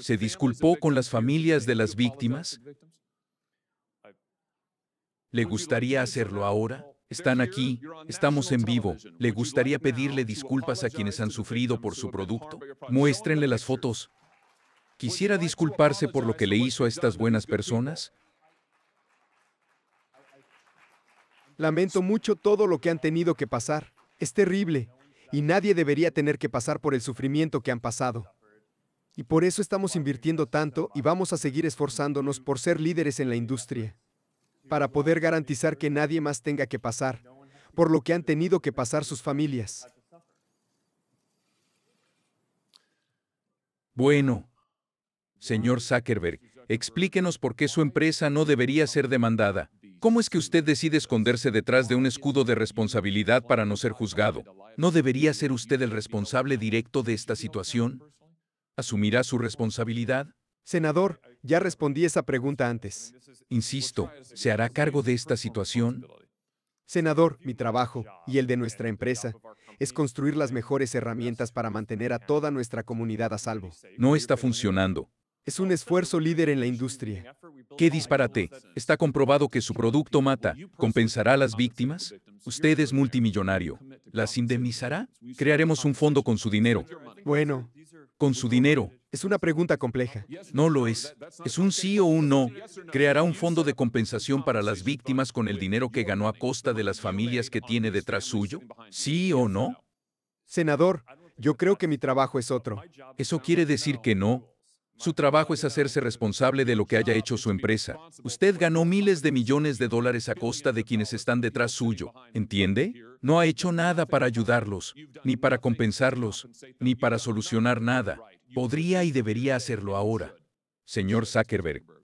se disculpó con las familias de las víctimas. ¿Le gustaría hacerlo ahora? Están aquí, estamos en vivo. ¿Le gustaría pedirle disculpas a quienes han sufrido por su producto? Muéstrenle las fotos. ¿Quisiera disculparse por lo que le hizo a estas buenas personas? Lamento mucho todo lo que han tenido que pasar. Es terrible. Y nadie debería tener que pasar por el sufrimiento que han pasado. Y por eso estamos invirtiendo tanto y vamos a seguir esforzándonos por ser líderes en la industria, para poder garantizar que nadie más tenga que pasar por lo que han tenido que pasar sus familias. Bueno, señor Zuckerberg, explíquenos por qué su empresa no debería ser demandada. ¿Cómo es que usted decide esconderse detrás de un escudo de responsabilidad para no ser juzgado? ¿No debería ser usted el responsable directo de esta situación? ¿Asumirá su responsabilidad? Senador, ya respondí esa pregunta antes. Insisto, ¿se hará cargo de esta situación? Senador, mi trabajo y el de nuestra empresa es construir las mejores herramientas para mantener a toda nuestra comunidad a salvo. No está funcionando. Es un esfuerzo líder en la industria. ¡Qué disparate! Está comprobado que su producto mata. ¿Compensará a las víctimas? Usted es multimillonario. ¿Las indemnizará? Crearemos un fondo con su dinero. Bueno, con su dinero? Es una pregunta compleja. No lo es. Es un sí o un no. Creará un fondo de compensación para las víctimas con el dinero que ganó a costa de las familias que tiene detrás suyo. ¿Sí o no? Senador, yo creo que mi trabajo es otro. Eso quiere decir que no. Su trabajo es hacerse responsable de lo que haya hecho su empresa. Usted ganó miles de millones de dólares a costa de quienes están detrás suyo, ¿entiende? No ha hecho nada para ayudarlos, ni para compensarlos, ni para solucionar nada. Podría y debería hacerlo ahora. Señor Zuckerberg,